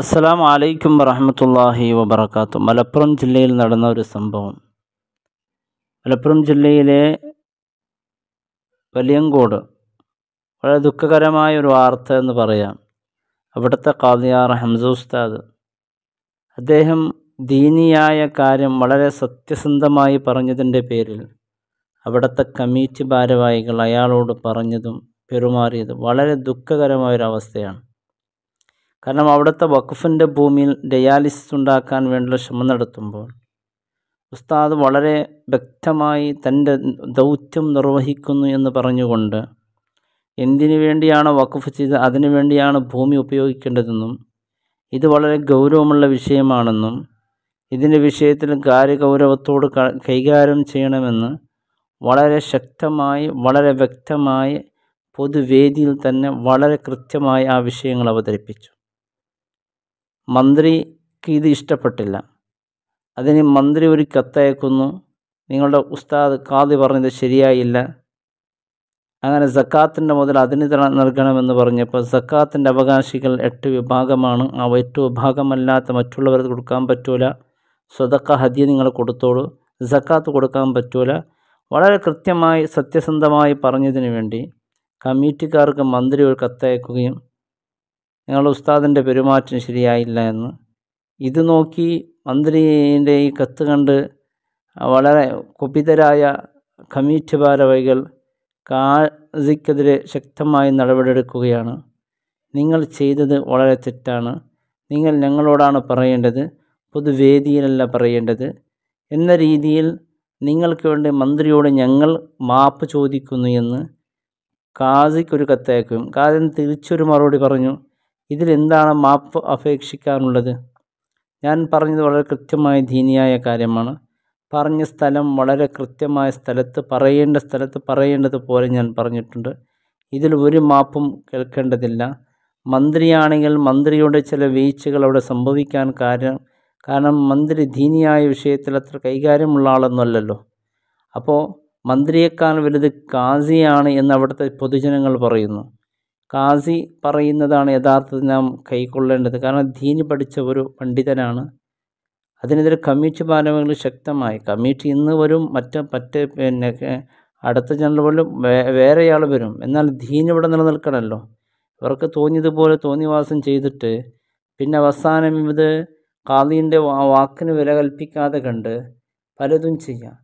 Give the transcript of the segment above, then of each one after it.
അസ്സലാം അലൈക്കും വറഹമത്തല്ലാഹി വബർക്കാത്തു മലപ്പുറം ജില്ലയിൽ നടന്ന ഒരു സംഭവം മലപ്പുറം ജില്ലയിലെ വലിയങ്കോട് വളരെ ദുഃഖകരമായ ഒരു വാർത്ത എന്ന് പറയാം അവിടുത്തെ കാദിയാർ ഹംസ ഉസ്താദ് അദ്ദേഹം ദീനിയായ കാര്യം വളരെ സത്യസന്ധമായി പറഞ്ഞതിൻ്റെ പേരിൽ അവിടുത്തെ കമ്മിറ്റി ഭാരവാഹികൾ അയാളോട് പറഞ്ഞതും പെരുമാറിയതും വളരെ ദുഃഖകരമായൊരവസ്ഥയാണ് കാരണം അവിടുത്തെ വഖഫിൻ്റെ ഭൂമിയിൽ ഡയാലിസിസ് ഉണ്ടാക്കാൻ വേണ്ടിയുള്ള ശ്രമം നടത്തുമ്പോൾ ഉസ്താദ് വളരെ വ്യക്തമായി തൻ്റെ ദൗത്യം നിർവഹിക്കുന്നു എന്ന് പറഞ്ഞുകൊണ്ട് എന്തിനു വേണ്ടിയാണ് വഖഫ് ചെയ്ത് അതിനു വേണ്ടിയാണ് ഭൂമി ഉപയോഗിക്കേണ്ടതെന്നും ഇത് വളരെ ഗൗരവമുള്ള വിഷയമാണെന്നും ഇതിൻ്റെ വിഷയത്തിൽ കാര്യഗൗരവത്തോട് കൈകാര്യം ചെയ്യണമെന്ന് വളരെ ശക്തമായി വളരെ വ്യക്തമായി പൊതുവേദിയിൽ തന്നെ വളരെ കൃത്യമായി ആ വിഷയങ്ങൾ അവതരിപ്പിച്ചു മന്ത്രിക്ക് ഇത് ഇഷ്ടപ്പെട്ടില്ല അതിന് മന്ത്രി ഒരു കത്തയക്കുന്നു നിങ്ങളുടെ ഉസ്താദ് കാതി പറഞ്ഞത് ശരിയായില്ല അങ്ങനെ സക്കാത്തിൻ്റെ മുതൽ അതിന് നൽകണമെന്ന് പറഞ്ഞപ്പോൾ സക്കാത്തിൻ്റെ അവകാശികൾ എട്ട് വിഭാഗമാണ് ആ എട്ട് വിഭാഗമല്ലാത്ത മറ്റുള്ളവർക്ക് കൊടുക്കാൻ പറ്റൂല സ്വതക്ക ഹദ്യ നിങ്ങൾ കൊടുത്തോളൂ സക്കാത്ത് കൊടുക്കാൻ പറ്റൂല വളരെ കൃത്യമായി സത്യസന്ധമായി പറഞ്ഞതിന് വേണ്ടി കമ്മിറ്റിക്കാർക്ക് മന്ത്രി ഒരു കത്തയക്കുകയും നിങ്ങളുടെ ഉസ്താദിൻ്റെ പെരുമാറ്റം ശരിയായില്ല എന്ന് ഇത് നോക്കി മന്ത്രിൻ്റെ ഈ കത്ത് കണ്ട് വളരെ കുപിതരായ കമ്മിറ്റി ഭാരവൈകൾ കാസിക്കെതിരെ ശക്തമായി നടപടിയെടുക്കുകയാണ് നിങ്ങൾ ചെയ്തത് വളരെ തെറ്റാണ് നിങ്ങൾ ഞങ്ങളോടാണ് പറയേണ്ടത് പൊതുവേദിയിലല്ല പറയേണ്ടത് എന്ന രീതിയിൽ നിങ്ങൾക്ക് വേണ്ടി മന്ത്രിയോട് ഞങ്ങൾ മാപ്പ് ചോദിക്കുന്നു എന്ന് കാസിക്കൊരു കത്തയക്കും കാസിന് തിരിച്ചൊരു മറുപടി പറഞ്ഞു ഇതിലെന്താണ് മാപ്പ് അപേക്ഷിക്കാനുള്ളത് ഞാൻ പറഞ്ഞത് വളരെ കൃത്യമായ ദീനിയായ കാര്യമാണ് പറഞ്ഞ സ്ഥലം വളരെ കൃത്യമായ സ്ഥലത്ത് പറയേണ്ട സ്ഥലത്ത് പറയേണ്ടതുപോലെ ഞാൻ പറഞ്ഞിട്ടുണ്ട് ഇതിൽ ഒരു മാപ്പും കേൾക്കേണ്ടതില്ല മന്ത്രിയാണെങ്കിൽ മന്ത്രിയുടെ ചില വീഴ്ചകൾ അവിടെ സംഭവിക്കാൻ കാരണം കാരണം മന്ത്രി ദീനിയായ വിഷയത്തിൽ അത്ര കൈകാര്യമുള്ള ആളൊന്നുമല്ലല്ലോ അപ്പോൾ മന്ത്രിയേക്കാൾ വലുത് കാസിയാണ് എന്ന് അവിടുത്തെ പൊതുജനങ്ങൾ പറയുന്നു കാസി പറയുന്നതാണ് യഥാർത്ഥത്തിൽ നാം കൈക്കൊള്ളേണ്ടത് കാരണം ധീന് പഠിച്ച ഒരു പണ്ഡിതനാണ് അതിനെതിരെ കമ്മ്യൂണിസ്റ്റ് പാരമ്പര്യങ്ങൾ ശക്തമായി കമ്മ്യൂണിറ്റി ഇന്ന് വരും മറ്റ് മറ്റ് പിന്നെ അടുത്ത ജനറലും വേറെയാൾ വരും എന്നാൽ ധീന് ഇവിടെ നിലനിൽക്കണമല്ലോ ഇവർക്ക് തോന്നിയതുപോലെ തോന്നിവാസം ചെയ്തിട്ട് പിന്നെ അവസാനം ഇത് ഖാദീൻ്റെ വാക്കിന് വില കൽപ്പിക്കാതെ കണ്ട് പലതും ചെയ്യാം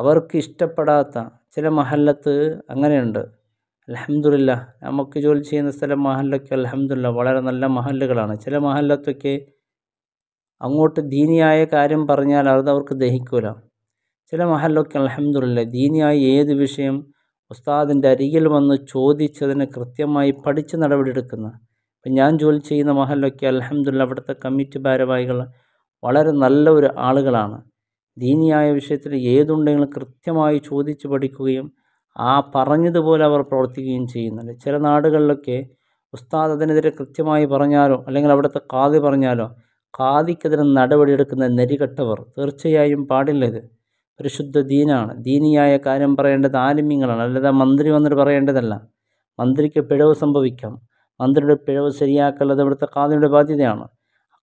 അവർക്ക് ഇഷ്ടപ്പെടാത്ത ചില മഹല്ലത്ത് അങ്ങനെയുണ്ട് അലഹമില്ല നമുക്ക് ജോലി ചെയ്യുന്ന സ്ഥലം മഹല്ലൊക്കെ അലഹമില്ല വളരെ നല്ല മഹല്ലുകളാണ് ചില മഹല്ലത്തൊക്കെ അങ്ങോട്ട് ദീനിയായ കാര്യം പറഞ്ഞാൽ അത് അവർക്ക് ദഹിക്കൂല ചില മഹല്ലൊക്കെ അലഹമില്ല ദീനിയായ ഏത് വിഷയം ഉസ്താദിൻ്റെ അരികിൽ വന്ന് ചോദിച്ചതിന് കൃത്യമായി പഠിച്ച് നടപടിയെടുക്കുന്ന ഇപ്പം ഞാൻ ജോലി ചെയ്യുന്ന മഹല്ലൊക്കെ അലഹമില്ല അവിടുത്തെ കമ്മിറ്റി ഭാരവാഹികൾ വളരെ നല്ല ഒരു ആളുകളാണ് ദീനിയായ വിഷയത്തിൽ ഏതുണ്ടെങ്കിലും കൃത്യമായി ചോദിച്ച് പഠിക്കുകയും ആ പറഞ്ഞതുപോലെ അവർ പ്രവർത്തിക്കുകയും ചെയ്യുന്നുണ്ട് ചില നാടുകളിലൊക്കെ ഉസ്താദ് അതിനെതിരെ കൃത്യമായി പറഞ്ഞാലോ അല്ലെങ്കിൽ അവിടുത്തെ കാതി പറഞ്ഞാലോ കാതിക്കെതിരെ നടപടിയെടുക്കുന്ന നെരികെട്ടവർ തീർച്ചയായും പാടില്ല ഇത് പരിശുദ്ധ ദീനാണ് ദീനിയായ കാര്യം പറയേണ്ടത് ആലിമ്യങ്ങളാണ് അല്ലാതെ മന്ത്രി വന്നിട്ട് പറയേണ്ടതല്ല മന്ത്രിക്ക് പിഴവ് സംഭവിക്കാം മന്ത്രിയുടെ പിഴവ് ശരിയാക്കുന്നത് ഇവിടുത്തെ കാതിയുടെ ബാധ്യതയാണ്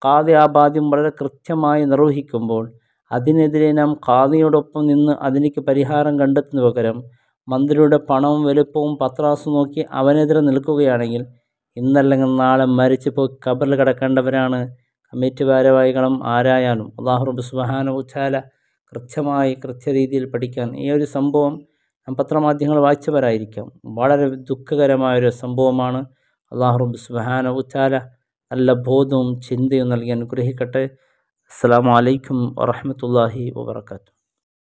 കാതി ആ ബാധ്യം വളരെ കൃത്യമായി നിർവഹിക്കുമ്പോൾ അതിനെതിരെ നാം കാതിയോടൊപ്പം നിന്ന് അതിലേക്ക് പരിഹാരം കണ്ടെത്തുന്ന പകരം മന്ത്രിയുടെ പണവും വലുപ്പവും പത്രാസും നോക്കി അവനെതിരെ നിൽക്കുകയാണെങ്കിൽ ഇന്നല്ലെങ്കിൽ നാളെ പോയി കബറിൽ കിടക്കേണ്ടവരാണ് കമ്മിറ്റി ഭാരവാഹികളും ആരായാലും അള്ളാഹു റബ്ബ് ഉച്ചാല കൃത്യമായി കൃത്യരീതിയിൽ പഠിക്കാൻ ഈ ഒരു സംഭവം പത്രമാധ്യമങ്ങൾ വായിച്ചവരായിരിക്കാം വളരെ ദുഃഖകരമായൊരു സംഭവമാണ് അള്ളാഹുറബ് റബ്ബ് സുബാന ഉച്ചാല നല്ല ബോധവും ചിന്തയും നൽകി അനുഗ്രഹിക്കട്ടെ അസ്സാം വലൈക്കും വറഹമത്തല്ലാഹി വാത്തു